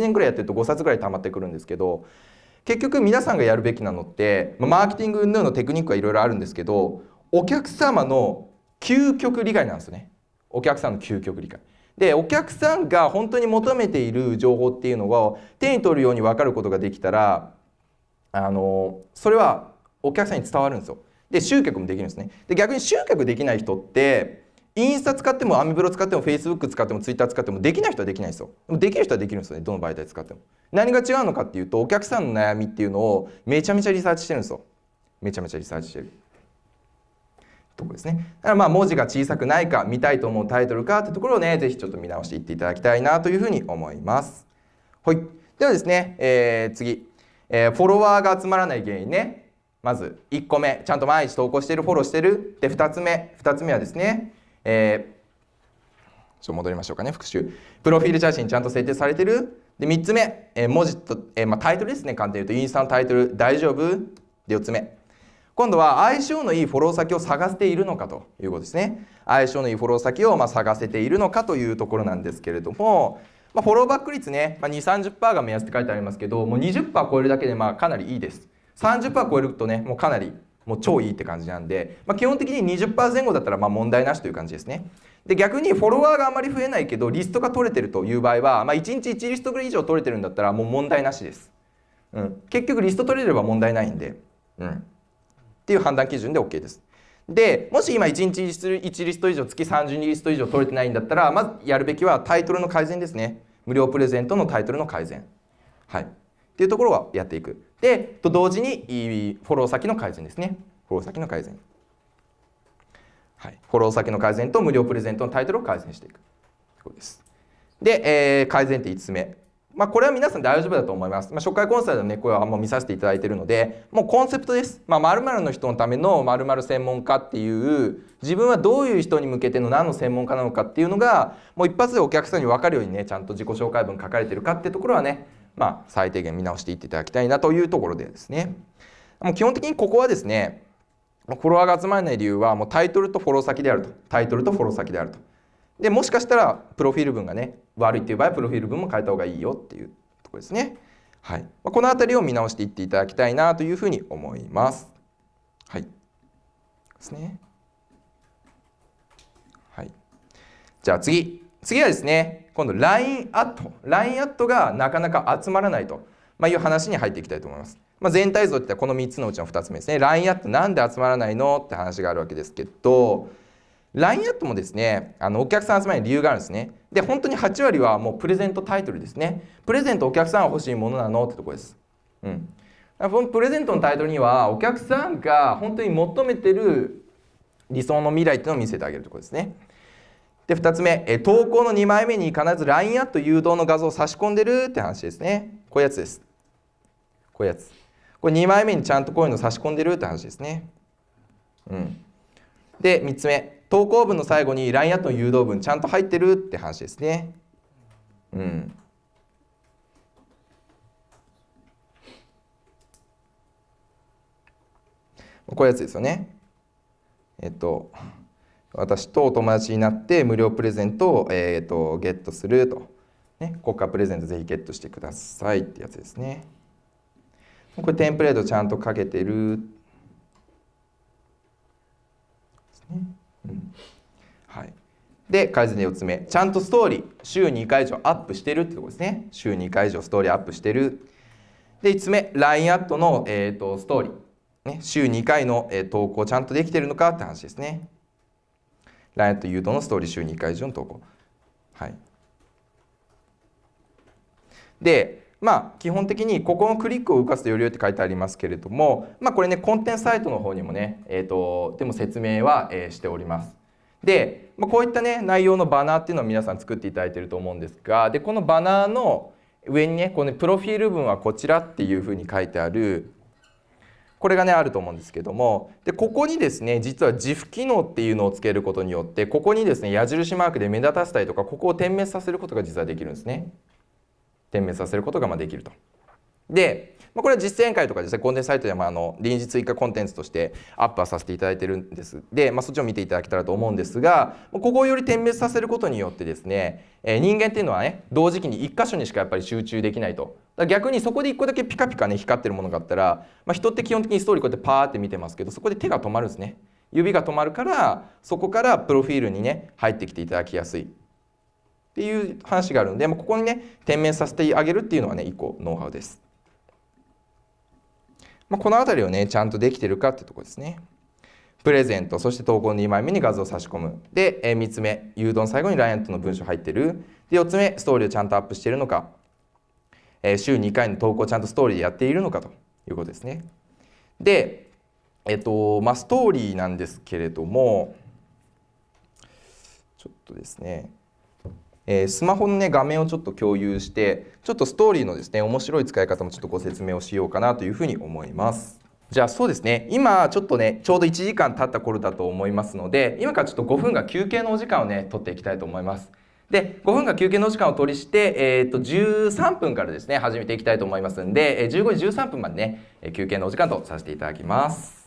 1年ぐらいやってると5冊ぐらい溜まってくるんですけど結局皆さんがやるべきなのってマーケティングのテクニックはいろいろあるんですけどお客様の究極理解なんですねお客さんの究極理解。でお客さんが本当に求めている情報っていうのを手に取るように分かることができたらあのそれはお客さんに伝わるんですよ。で集客もできるんですね。で逆に集客できない人ってインスタ使ってもアメブロ使ってもフェイスブック使ってもツイッター使ってもできない人はできないですよでもできる人はできるんですよねどの媒体使っても何が違うのかっていうとお客さんの悩みっていうのをめちゃめちゃリサーチしてるんですよめちゃめちゃリサーチしてるとこですねだからまあ文字が小さくないか見たいと思うタイトルかってところをね是非ちょっと見直していっていただきたいなというふうに思いますはいではですね、えー、次、えー、フォロワーが集まらない原因ねまず1個目ちゃんと毎日投稿してるフォローしてるで2つ目2つ目はですねえー、ちょっと戻りましょうかね、復習。プロフィール写真ちゃんと設定されてるで、3つ目、えー、文字と、えー、まあ、タイトルですね、簡単に言うと、インスタのタイトル、大丈夫で、4つ目。今度は相性のいいフォロー先を探しているのかということですね。相性のいいフォロー先をま探せているのかというところなんですけれども、まあ、フォローバック率ね、まあ、2、30%が目安って書いてありますけど、もう20%超えるだけでまあかなりいいです。30%超えるとね、もうかなりもう超いいって感じなんで、まあ、基本的に20%前後だったらま問題なしという感じですね。で逆にフォロワーがあまり増えないけどリストが取れてるという場合は、まあ、1日1リストぐらい以上取れてるんだったらもう問題なしです。うん、結局リスト取れれば問題ないんで、うん、っていう判断基準で OK です。でもし今1日1リスト以上月3 2リスト以上取れてないんだったらまずやるべきはタイトルの改善ですね無料プレゼントのタイトルの改善はいっていうところはやっていくで、と同時にフォロー先の改善ですね。フォロー先の改善。はい、フォロー先の改善と無料プレゼントのタイトルを改善していくということです。で、えー、改善って5つ目。まあ、これは皆さん大丈夫だと思います。まあ、初回コンサルのね、これはもう見させていただいているので、もうコンセプトです。まあ、の人のためのまる専門家っていう、自分はどういう人に向けての何の専門家なのかっていうのが、もう一発でお客さんに分かるようにね、ちゃんと自己紹介文書かれてるかってところはね、まあ、最低限見直していっていただきたいなというところでですねもう基本的にここはですねフォロワーが集まらない理由はもうタイトルとフォロー先であるとタイトルとフォロー先であるとでもしかしたらプロフィール文がね悪いっていう場合はプロフィール文も変えた方がいいよっていうとこですねはいこの辺りを見直していっていただきたいなというふうに思いますはいですねはいじゃあ次次はですね今度 LINE アット LINE アットがなかなか集まらないと、まいう話に入っていきたいと思います。まあ、全体像ってったらこの3つのうちの2つ目ですね LINE アットなんで集まらないのって話があるわけですけど LINE アットもですねあのお客さん集まりに理由があるんですねで本当に8割はもうプレゼントタイトルですねプレゼントお客さんが欲しいものなのってとこですうんこのプレゼントのタイトルにはお客さんが本当に求めてる理想の未来っていうのを見せてあげるとこですねで2つ目、え投稿の2枚目に必ず LINE アット誘導の画像を差し込んでるって話ですねこういうやつですこういうやつこれ2枚目にちゃんとこういうの差し込んでるって話ですねうんで3つ目投稿文の最後に LINE アットの誘導文ちゃんと入ってるって話ですねうんこういうやつですよねえっと私とお友達になって無料プレゼントを、えーと、ゲットすると、ね、国家プレゼントぜひゲットしてくださいってやつですねこれテンプレートちゃんとかけてるですね、うんはいで改善で4つ目ちゃんとストーリー週2回以上アップしてるってことですね週2回以上ストーリーアップしてるで5つ目 LINE アットの、えーと、とストーリー、ね、週2回の、えー、投稿ちゃんとできてるのかって話ですねライアット誘導のストーリー週2回以上の投稿。はい、で、まあ、基本的にここのクリックを動かすとより良いって書いてありますけれども、まあ、これねコンテンツサイトの方にもね、えーと、でも説明は、えー、しております。で、まあ、こういったね内容のバナーっていうのを皆さん作っていただいてると思うんですがでこのバナーの上にねこの、プロフィール文はこちらっていうふうに書いてあるこれがねあると思うんですけどもでここにですね実は自負機能っていうのをつけることによってここにですね矢印マークで目立たせたりとかここを点滅させることが実はできるんですね。点滅させることがまできると。でまこれは実践会とかですねコンテンツサイトでもあの臨時追加コンテンツとしてアップはさせていただいてるんですで、まあ、そっちを見ていただけたらと思うんですがここをより点滅させることによってですね、え人間っていうのはね同時期に1箇所にしかやっぱり集中できないと逆にそこで1個だけピカピカね光ってるものがあったら、まあ、人って基本的にストーリーこうやってパーって見てますけどそこで手が止まるんですね指が止まるからそこからプロフィールにね入ってきていただきやすいっていう話があるんで、まあ、ここにね点面させてあげるっていうのはね1個ノウハウです、まあ、この辺りをねちゃんとできてるかってとこですねプレゼントそして投稿の2枚目に画像を差し込むで3つ目誘導の最後にライアントの文章入ってるで4つ目ストーリーをちゃんとアップしてるのかえ週2回の投稿をちゃんとストーリーでやっているのかということですね。で、えっとまあ、ストーリーなんですけれどもちょっとですね、えー、スマホの、ね、画面をちょっと共有してちょっとストーリーのですね面白い使い方もちょっとご説明をしようかなというふうに思います。じゃあそうですね今ちょっとねちょうど1時間経った頃だと思いますので今からちょっと5分が休憩のお時間をね取っていきたいと思います。で5分間休憩の時間を取りして、えー、と13分からですね始めていきたいと思いますんで15時13分までね休憩のお時間とさせていただきます。